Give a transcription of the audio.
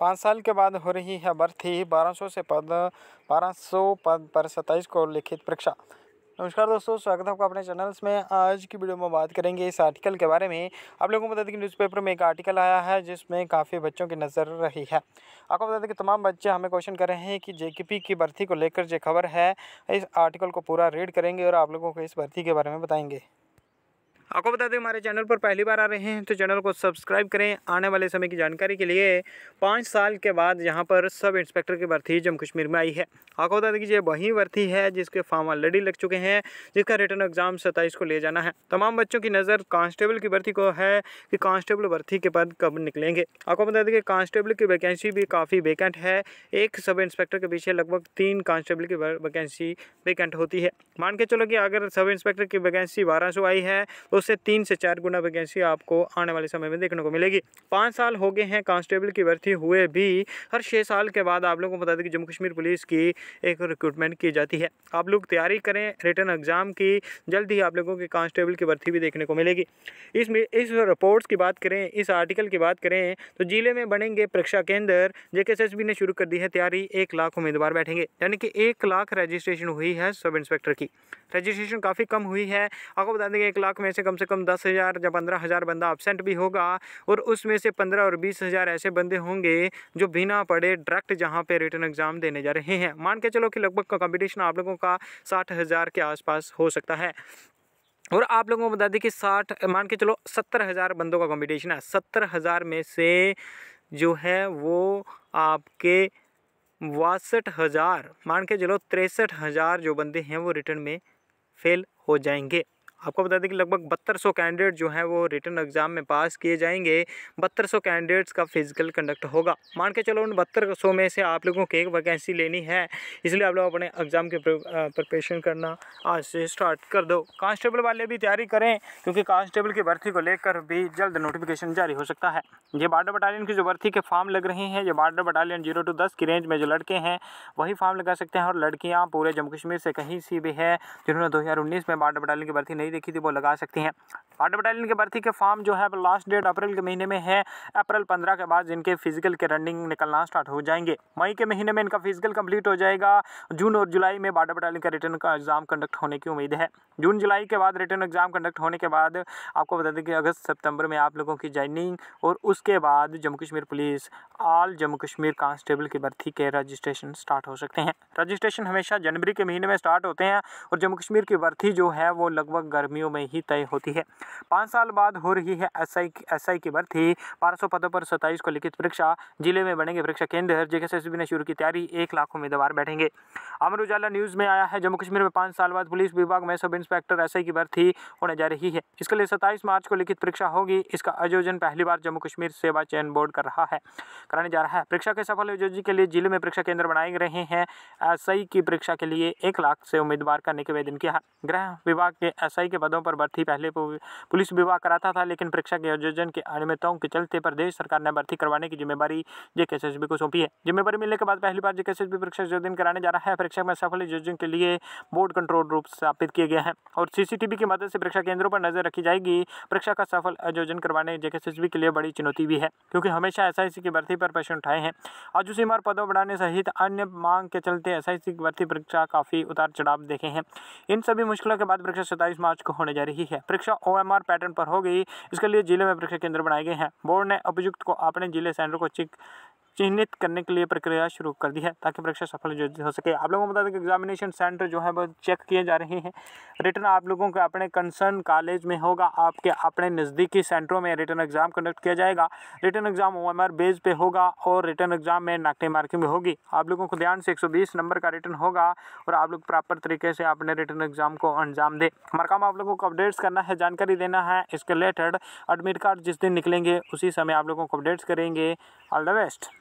पाँच साल के बाद हो रही है भर्ती बारह सौ से पद बारह सौ पद पर सत्ताईस को लिखित परीक्षा नमस्कार दोस्तों स्वागत है आपका अपने चैनल्स में आज की वीडियो में बात करेंगे इस आर्टिकल के बारे में आप लोगों को बता दें कि न्यूज़पेपर में एक आर्टिकल आया है जिसमें काफ़ी बच्चों की नज़र रही है आपको बता दें कि तमाम बच्चे हमें क्वेश्चन कर रहे हैं कि जे की भर्ती को लेकर जो खबर है इस आर्टिकल को पूरा रीड करेंगे और आप लोगों को इस भर्ती के बारे में बताएंगे आपको बता दें हमारे चैनल पर पहली बार आ रहे हैं तो चैनल को सब्सक्राइब करें आने वाले समय की जानकारी के लिए पाँच साल के बाद यहाँ पर सब इंस्पेक्टर की भर्ती जम्मू कश्मीर में आई है आपको बता दें कि ये वही भर्ती है जिसके फॉर्म ऑलरेडी लग चुके हैं जिसका रिटर्न एग्जाम सत्ताईस को ले जाना है तमाम बच्चों की नज़र कांस्टेबल की भर्ती को है कि कांस्टेबल भर्ती के पद कब निकलेंगे आपको बता दें कि कांस्टेबल की वैकेंसी भी काफ़ी वेकेंट है एक सब इंस्पेक्टर के पीछे लगभग तीन कांस्टेबल की वैकेंसी वेकेंट होती है मान के चलो कि अगर सब इंस्पेक्टर की वैकेंसी बारह आई है तो उससे तीन से चार गुना वैकेंसी आपको आने वाले समय में देखने को मिलेगी पाँच साल हो गए हैं कांस्टेबल की भर्ती हुए भी हर छः साल के बाद आप लोगों को बता दें कि जम्मू कश्मीर पुलिस की एक रिक्रूटमेंट की जाती है आप लोग तैयारी करें रिटर्न एग्ज़ाम की जल्द ही आप लोगों की कांस्टेबल की भर्ती भी देखने को मिलेगी इसमें इस रिपोर्ट्स की बात करें इस आर्टिकल की बात करें तो ज़िले में बनेंगे परीक्षा केंद्र जेके ने शुरू कर दी है तैयारी एक लाख उम्मीदवार बैठेंगे यानी कि एक लाख रजिस्ट्रेशन हुई है सब इंस्पेक्टर की रजिस्ट्रेशन काफ़ी कम हुई है आपको बता दें एक लाख में से कम से कम दस हज़ार या पंद्रह हज़ार बंदा एबसेंट भी होगा और उसमें से पंद्रह और बीस हज़ार ऐसे बंदे होंगे जो बिना पढ़े डायरेक्ट जहाँ पे रिटर्न एग्ज़ाम देने जा रहे हैं मान के चलो कि लगभग का कंपटीशन आप लोगों का साठ हज़ार के आसपास हो सकता है और आप लोगों को बता दें कि साठ मान के चलो सत्तर हज़ार बंदों का कंपटीशन है सत्तर हज़ार में से जो है वो आपके बासठ हज़ार मान के चलो तिरसठ हज़ार जो बंदे हैं वो रिटर्न में फेल हो जाएंगे आपको बता दें कि लगभग बहत्तर सौ कैंडिडेट जो हैं वो रिटर्न एग्ज़ाम में पास किए जाएंगे बहत्तर सौ कैंडिडेट्स का फिजिकल कंडक्ट होगा मान के चलो उन बहत्तर सौ में से आप लोगों के एक वैकेंसी लेनी है इसलिए आप लोग अपने एग्ज़ाम के प्रिपरेशन करना आज से स्टार्ट कर दो कांस्टेबल वाले भी तैयारी करें क्योंकि कांस्टेबल की भर्ती को लेकर भी जल्द नोटिफिकेशन जारी हो सकता है ये बार्डर बटालियन की जो भर्ती के फॉर्म लग रहे हैं ये बार्डर बटालियन जीरो टू दस की रेंज में जो लड़के हैं वही फॉर्म लगा सकते हैं और लड़कियाँ पूरे जम्मू कश्मीर से कहीं सी भी है जिन्होंने दो में बार्डर बटालियन की भर्ती नहीं देखी थी वो लगा सकती हैं आर्डर बटालियन के भर्ती के फॉर्म जो है लास्ट डेट अप्रैल के महीने में है अप्रैल पंद्रह के बाद इनके फिजिकल के रनिंग निकलना स्टार्ट हो जाएंगे मई के महीने में इनका फिजिकल कंप्लीट हो जाएगा जून और जुलाई में बार्डर बटालियन का रिटर्न का एग्जाम कंडक्ट होने की उम्मीद है जून जुलाई के बाद रिटर्न एग्जाम कंडक्ट होने के बाद आपको बता दें कि अगस्त सितंबर में आप लोगों की ज्वाइनिंग और उसके बाद Jammu Kashmir police all Jammu Kashmir constable की भर्ती के रजिस्ट्रेशन स्टार्ट हो सकते हैं रजिस्ट्रेशन हमेशा जनवरी के महीने में स्टार्ट होते हैं और जम्मू कश्मीर की भर्ती जो है वो लगभग गर्मियों में ही तय होती है पाँच साल बाद हो रही है एस आई एस आई की भर्ती बारह सौ पदों पर सत्ताईस को लिखित परीक्षा जिले में बनेंगे परीक्षा केंद्र जेके ने शुरू की तैयारी एक लाख उम्मीदवार बैठेंगे अमर उजाला न्यूज़ में आया है जम्मू कश्मीर में पाँच साल बाद पुलिस विभाग में सब इंस्पेक्टर एस की भर्ती होने जा रही है इसके लिए सत्ताईस मार्च को लिखित परीक्षा होगी इसका आयोजन पहली बार जम्मू कश्मीर सेवा चयन बोर्ड कर रहा है कराने जा रहा है परीक्षा के सफल आयोजन के लिए जिले में परीक्षा केंद्र बनाए रहे हैं एस की परीक्षा के लिए एक लाख से उम्मीदवार करने के वेदन किया है गृह विभाग के एस एसआई के पदों पर भर्ती पहले पुलिस विभाग कराता था लेकिन परीक्षा के आयोजन के अनियमितताओं के चलते प्रदेश सरकार ने भर्ती करवाने की जिम्मेवारी जेके को सौंपी है जिम्मेवारी मिलने के बाद पहली बार जेके परीक्षा आयोजन कराने जा रहा है परीक्षा में सफल आयोजन के लिए बोर्ड कंट्रोल रूप स्थापित किए गए हैं और सीसीटीवी की मदद से परीक्षा केंद्रों पर नजर रखी जाएगी परीक्षा का सफल आयोजन करवाने जेके के लिए बड़ी चुनौती भी है क्योंकि हमेशा एस की भर्ती पर प्रश्न उठाए हैं आज उसी मार पदों बढ़ाने सहित अन्य मांग के चलते एस की भर्ती परीक्षा काफी उतार चढ़ाव देखे हैं इन सभी मुश्किलों के बाद परीक्षा सत्ताईस मार्च मार्च को होने जा रही है परीक्षा ओ पैटर्न पर होगी इसके लिए जिले में परीक्षा केंद्र बनाए गए हैं बोर्ड ने अभियुक्त को अपने जिले सेंटर को चिक चिन्हित करने के लिए प्रक्रिया शुरू कर दी है ताकि परीक्षा सफल हो सके आप लोगों को बता दें कि एग्जामिनेशन सेंटर जो है वो चेक किए जा रहे हैं रिटर्न आप लोगों के अपने कंसर्न कॉलेज में होगा आपके अपने नज़दीकी सेंटरों में रिटर्न एग्ज़ाम कंडक्ट किया जाएगा रिटर्न एग्ज़ाम ओ बेस पे होगा और रिटर्न एग्ज़ाम में नाकटे मार्किंग भी होगी आप लोगों को ध्यान से एक नंबर का रिटर्न होगा और आप लोग प्रॉपर तरीके से अपने रिटर्न एग्ज़ाम को अंजाम दें हमारा काम आप लोगों को अपडेट्स करना है जानकारी देना है इसके रिलेटेड एडमिट कार्ड जिस दिन निकलेंगे उसी समय आप लोगों को अपडेट्स करेंगे ऑल द बेस्ट